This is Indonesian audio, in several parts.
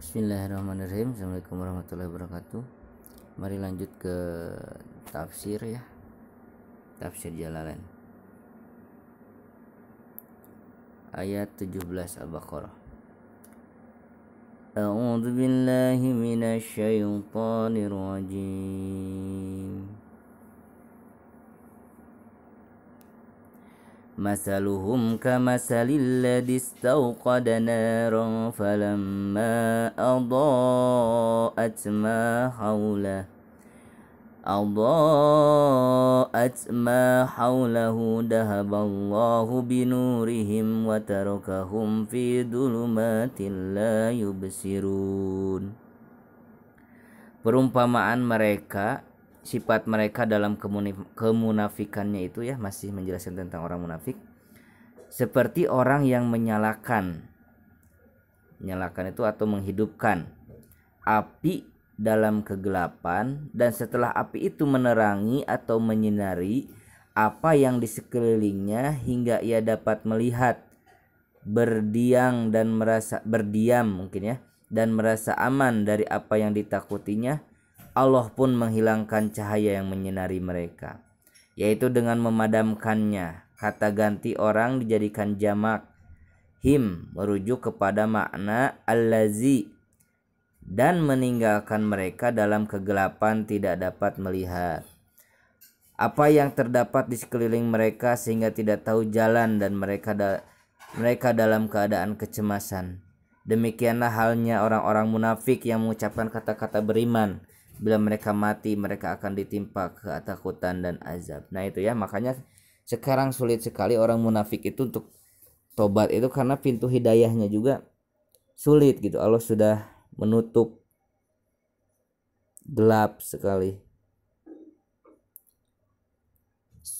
Bismillahirrahmanirrahim Assalamualaikum warahmatullahi wabarakatuh Mari lanjut ke tafsir ya Tafsir Jalalain Ayat 17 Al-Baqarah A'udzu billahi minasy syaithanir rajim مثلهم كمثل الذي استوقد نارا فلما أضاءت ما حوله أضاءت ما حوله ذهب الله بنورهم وتركهم في ظلمات لا يبصرون Perumpamaan mereka sifat mereka dalam kemunafikannya itu ya masih menjelaskan tentang orang munafik seperti orang yang menyalakan menyalakan itu atau menghidupkan api dalam kegelapan dan setelah api itu menerangi atau menyinari apa yang di sekelilingnya hingga ia dapat melihat berdiam dan merasa berdiam mungkin ya dan merasa aman dari apa yang ditakutinya Allah pun menghilangkan cahaya yang menyinari mereka, yaitu dengan memadamkannya. Kata ganti orang dijadikan jamak him merujuk kepada makna al allazi dan meninggalkan mereka dalam kegelapan tidak dapat melihat apa yang terdapat di sekeliling mereka sehingga tidak tahu jalan dan mereka da mereka dalam keadaan kecemasan demikianlah halnya orang-orang munafik yang mengucapkan kata-kata beriman bila mereka mati mereka akan ditimpa ketakutan dan azab nah itu ya makanya sekarang sulit sekali orang munafik itu untuk tobat itu karena pintu hidayahnya juga sulit gitu Allah sudah menutup gelap sekali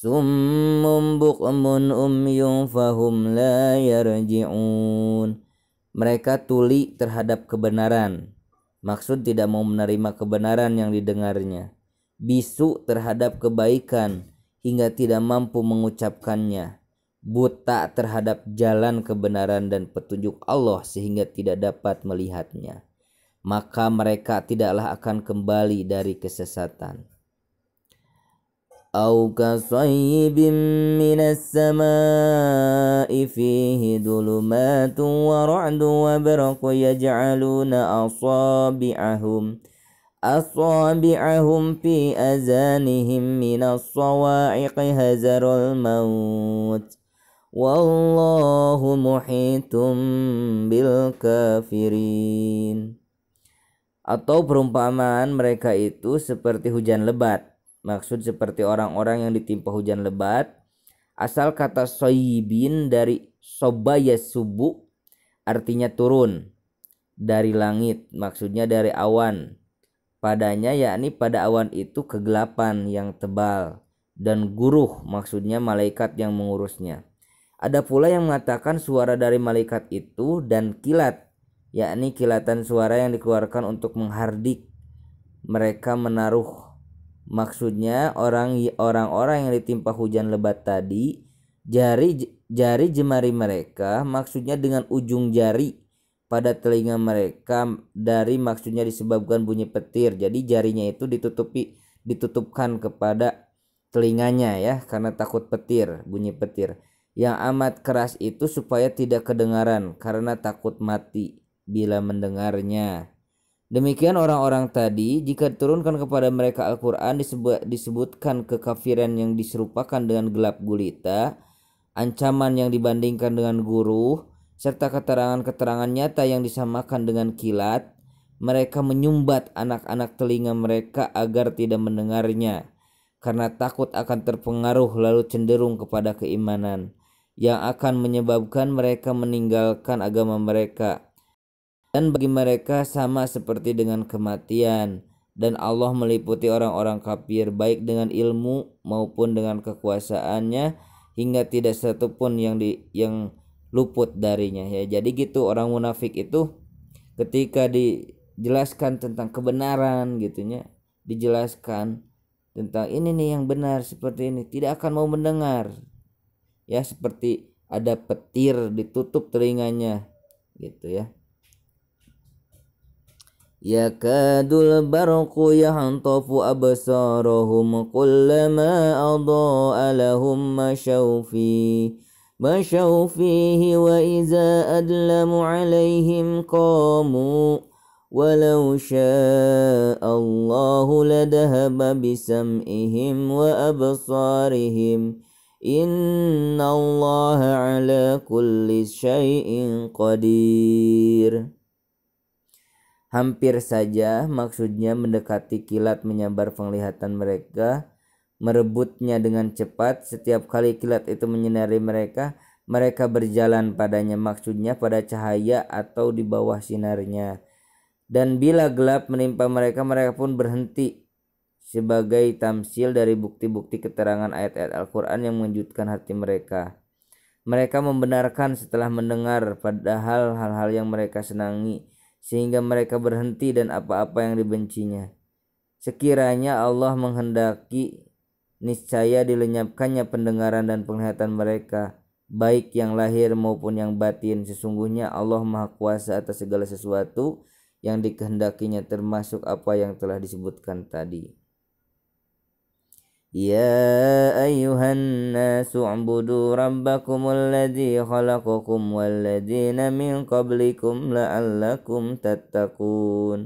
Summum bukmun umyum fahum la yarji'un Mereka tuli terhadap kebenaran Maksud tidak mau menerima kebenaran yang didengarnya. Bisu terhadap kebaikan hingga tidak mampu mengucapkannya. Buta terhadap jalan kebenaran dan petunjuk Allah sehingga tidak dapat melihatnya. Maka mereka tidaklah akan kembali dari kesesatan. أو كصيب من السماء فيه ظلمات ورعد وبرق يجعلون أصابعهم أصابعهم في أذانهم من الصواعق هزر الموت والله محيط بالكافرين Atau perumpamaan mereka itu seperti hujan lebat Maksud seperti orang-orang yang ditimpa hujan lebat. Asal kata soyibin dari sobaya subuh artinya turun dari langit, maksudnya dari awan. Padanya yakni pada awan itu kegelapan yang tebal dan guruh maksudnya malaikat yang mengurusnya. Ada pula yang mengatakan suara dari malaikat itu dan kilat, yakni kilatan suara yang dikeluarkan untuk menghardik. Mereka menaruh Maksudnya orang orang-orang yang ditimpa hujan lebat tadi jari jari jemari mereka maksudnya dengan ujung jari pada telinga mereka dari maksudnya disebabkan bunyi petir. Jadi jarinya itu ditutupi ditutupkan kepada telinganya ya karena takut petir, bunyi petir. Yang amat keras itu supaya tidak kedengaran karena takut mati bila mendengarnya. Demikian orang-orang tadi, jika diturunkan kepada mereka Al-Quran disebut, disebutkan kekafiran yang diserupakan dengan gelap gulita, ancaman yang dibandingkan dengan guru, serta keterangan-keterangan nyata yang disamakan dengan kilat, mereka menyumbat anak-anak telinga mereka agar tidak mendengarnya, karena takut akan terpengaruh lalu cenderung kepada keimanan, yang akan menyebabkan mereka meninggalkan agama mereka.' Dan bagi mereka sama seperti dengan kematian dan Allah meliputi orang-orang kafir baik dengan ilmu maupun dengan kekuasaannya hingga tidak satupun yang di yang luput darinya ya. Jadi gitu orang munafik itu ketika dijelaskan tentang kebenaran gitunya, dijelaskan tentang ini nih yang benar seperti ini tidak akan mau mendengar. Ya seperti ada petir ditutup telinganya gitu ya يكاد البرق يهطف أبصارهم كلما أضاء لهم مشوا فيه مشوا فيه وإذا أدلم عليهم قاموا ولو شاء الله لذهب بسمئهم وأبصارهم إن الله على كل شيء قدير Hampir saja maksudnya mendekati kilat menyabar penglihatan mereka, merebutnya dengan cepat. Setiap kali kilat itu menyinari mereka, mereka berjalan padanya maksudnya pada cahaya atau di bawah sinarnya. Dan bila gelap menimpa mereka, mereka pun berhenti sebagai tamsil dari bukti-bukti keterangan ayat-ayat Al-Quran yang mengejutkan hati mereka. Mereka membenarkan setelah mendengar padahal hal-hal yang mereka senangi sehingga mereka berhenti dan apa-apa yang dibencinya. Sekiranya Allah menghendaki, niscaya dilenyapkannya pendengaran dan penglihatan mereka, baik yang lahir maupun yang batin. Sesungguhnya Allah Maha Kuasa atas segala sesuatu yang dikehendakinya termasuk apa yang telah disebutkan tadi. يا أيها الناس اعبدوا ربكم الذي خلقكم والذين من قبلكم لعلكم تتقون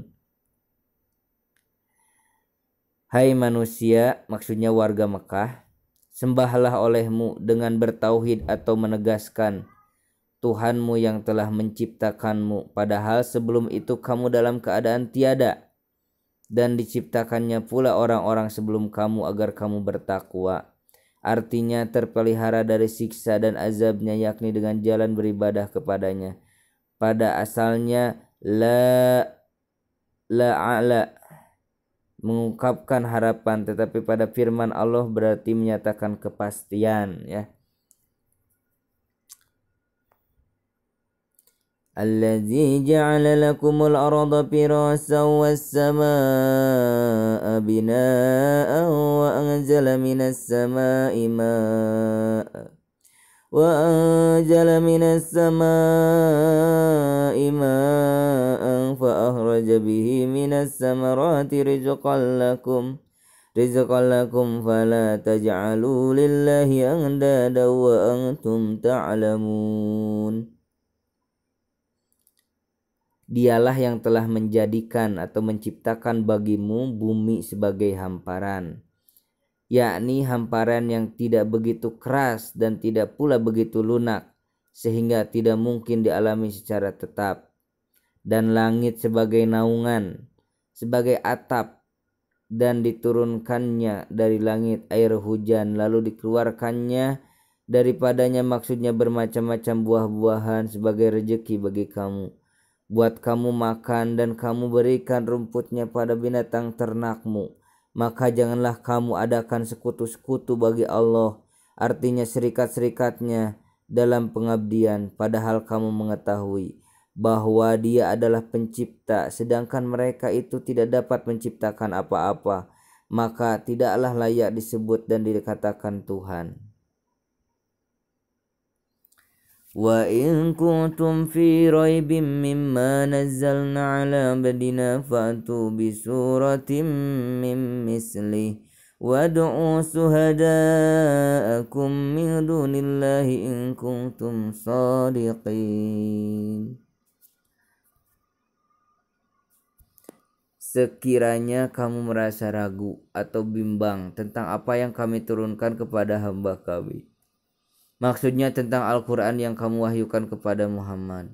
Hai manusia, maksudnya warga Mekah, sembahlah olehmu dengan bertauhid atau menegaskan Tuhanmu yang telah menciptakanmu, padahal sebelum itu kamu dalam keadaan tiada dan diciptakannya pula orang-orang sebelum kamu agar kamu bertakwa. Artinya terpelihara dari siksa dan azabnya yakni dengan jalan beribadah kepadanya. Pada asalnya la la ala mengungkapkan harapan tetapi pada firman Allah berarti menyatakan kepastian ya الذي جعل لكم الأرض فراسا والسماء بناء وأنزل من السماء ماء وأنزل من السماء ماء فأخرج به من الثمرات رزقا لكم رزقا لكم فلا تجعلوا لله أندادا وأنتم تعلمون Dialah yang telah menjadikan atau menciptakan bagimu bumi sebagai hamparan, yakni hamparan yang tidak begitu keras dan tidak pula begitu lunak, sehingga tidak mungkin dialami secara tetap, dan langit sebagai naungan, sebagai atap, dan diturunkannya dari langit air hujan, lalu dikeluarkannya daripadanya maksudnya bermacam-macam buah-buahan sebagai rejeki bagi kamu Buat kamu makan dan kamu berikan rumputnya pada binatang ternakmu. Maka janganlah kamu adakan sekutu-sekutu bagi Allah, artinya serikat-serikatnya dalam pengabdian, padahal kamu mengetahui bahwa Dia adalah Pencipta, sedangkan mereka itu tidak dapat menciptakan apa-apa, maka tidaklah layak disebut dan dikatakan Tuhan. وإن كنتم في ريب مما نزلنا على بدنا فأتوا بسورة من مثله وادعوا شهداءكم من دون الله إن كنتم صادقين Sekiranya kamu merasa ragu atau bimbang tentang apa yang kami turunkan kepada hamba kami, Maksudnya tentang Al-Quran yang kamu wahyukan kepada Muhammad.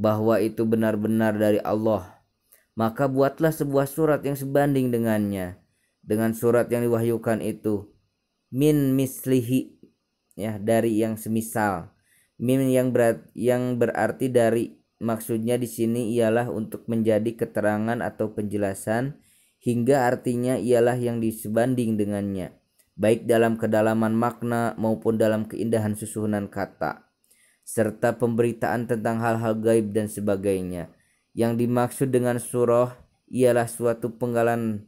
Bahwa itu benar-benar dari Allah. Maka buatlah sebuah surat yang sebanding dengannya. Dengan surat yang diwahyukan itu. Min mislihi. Ya, dari yang semisal. Min yang, berat, yang berarti dari maksudnya di sini ialah untuk menjadi keterangan atau penjelasan hingga artinya ialah yang disebanding dengannya baik dalam kedalaman makna maupun dalam keindahan susunan kata, serta pemberitaan tentang hal-hal gaib dan sebagainya. Yang dimaksud dengan surah ialah suatu penggalan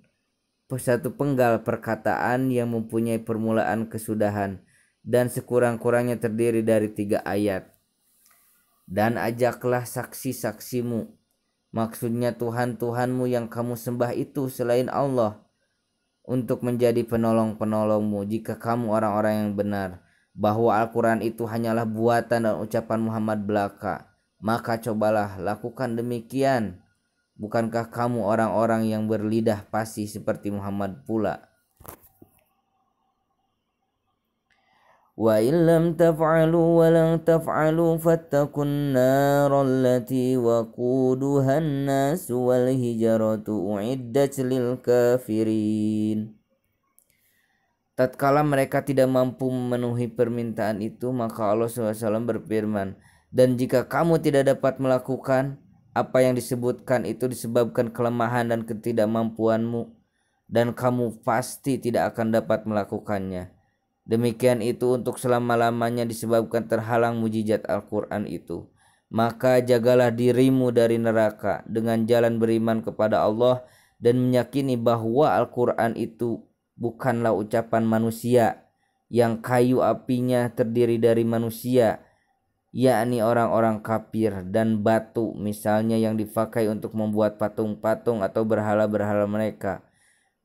satu penggal perkataan yang mempunyai permulaan kesudahan dan sekurang-kurangnya terdiri dari tiga ayat. Dan ajaklah saksi-saksimu, maksudnya Tuhan-Tuhanmu yang kamu sembah itu selain Allah, untuk menjadi penolong-penolongmu jika kamu orang-orang yang benar bahwa Al-Quran itu hanyalah buatan dan ucapan Muhammad belaka maka cobalah lakukan demikian bukankah kamu orang-orang yang berlidah pasti seperti Muhammad pula وإن لم تفعلوا ولن تفعلوا فاتقوا النار التي وقودها الناس والهجرة أعدت للكافرين Tatkala mereka tidak mampu memenuhi permintaan itu, maka Allah SWT berfirman, Dan jika kamu tidak dapat melakukan apa yang disebutkan itu disebabkan kelemahan dan ketidakmampuanmu, dan kamu pasti tidak akan dapat melakukannya. Demikian itu untuk selama-lamanya disebabkan terhalang mujizat Al-Quran itu. Maka jagalah dirimu dari neraka dengan jalan beriman kepada Allah dan meyakini bahwa Al-Quran itu bukanlah ucapan manusia yang kayu apinya terdiri dari manusia yakni orang-orang kafir dan batu misalnya yang dipakai untuk membuat patung-patung atau berhala-berhala mereka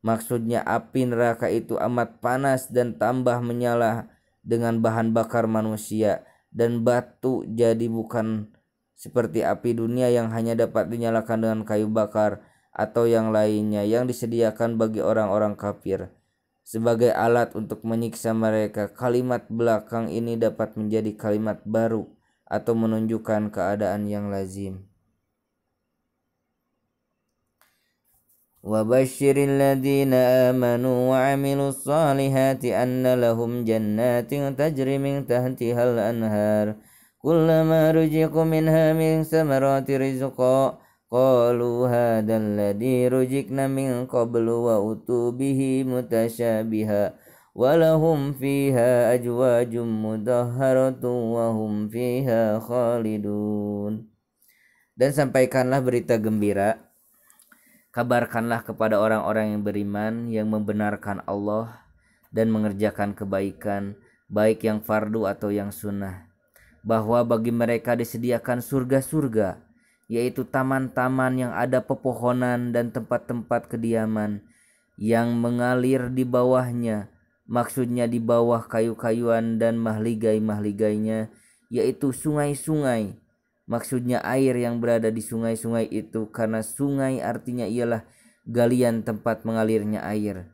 Maksudnya api neraka itu amat panas dan tambah menyala dengan bahan bakar manusia dan batu jadi bukan seperti api dunia yang hanya dapat dinyalakan dengan kayu bakar atau yang lainnya yang disediakan bagi orang-orang kafir sebagai alat untuk menyiksa mereka. Kalimat belakang ini dapat menjadi kalimat baru atau menunjukkan keadaan yang lazim. وبشر الذين آمنوا وعملوا الصالحات أن لهم جنات تجري من تحتها الأنهار كلما رزقوا منها من ثمرات رزقا قالوا هذا الذي رزقنا من قبل وأتوا به متشابها ولهم فيها أزواج مدهرة وهم فيها خالدون Dan sampaikanlah berita gembira Kabarkanlah kepada orang-orang yang beriman yang membenarkan Allah dan mengerjakan kebaikan, baik yang fardu atau yang sunnah, bahwa bagi mereka disediakan surga-surga, yaitu taman-taman yang ada pepohonan dan tempat-tempat kediaman yang mengalir di bawahnya, maksudnya di bawah kayu-kayuan dan mahligai-mahligainya, yaitu sungai-sungai Maksudnya air yang berada di sungai-sungai itu karena sungai artinya ialah galian tempat mengalirnya air.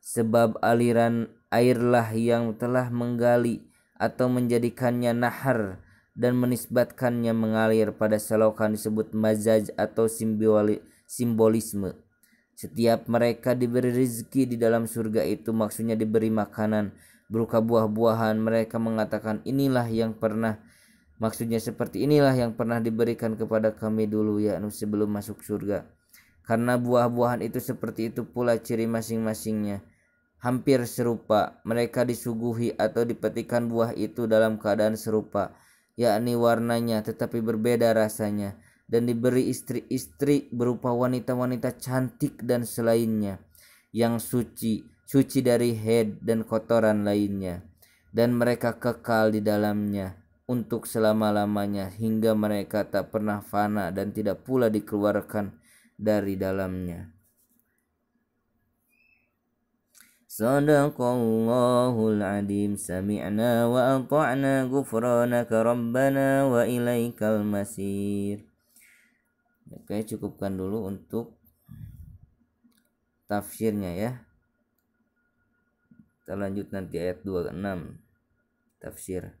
Sebab aliran airlah yang telah menggali atau menjadikannya nahar dan menisbatkannya mengalir pada selokan disebut mazaj atau simboli, simbolisme. Setiap mereka diberi rezeki di dalam surga itu maksudnya diberi makanan berupa buah-buahan. Mereka mengatakan inilah yang pernah Maksudnya seperti inilah yang pernah diberikan kepada kami dulu ya, sebelum masuk surga. Karena buah-buahan itu seperti itu pula ciri masing-masingnya. Hampir serupa, mereka disuguhi atau dipetikan buah itu dalam keadaan serupa, yakni warnanya tetapi berbeda rasanya, dan diberi istri-istri berupa wanita-wanita cantik dan selainnya, yang suci, suci dari head dan kotoran lainnya, dan mereka kekal di dalamnya untuk selama-lamanya hingga mereka tak pernah fana dan tidak pula dikeluarkan dari dalamnya. Sadaqallahul adim sami'na wa ata'na gufranaka rabbana wa ilaikal masir. Oke, cukupkan dulu untuk tafsirnya ya. Kita lanjut nanti ayat 26 tafsir.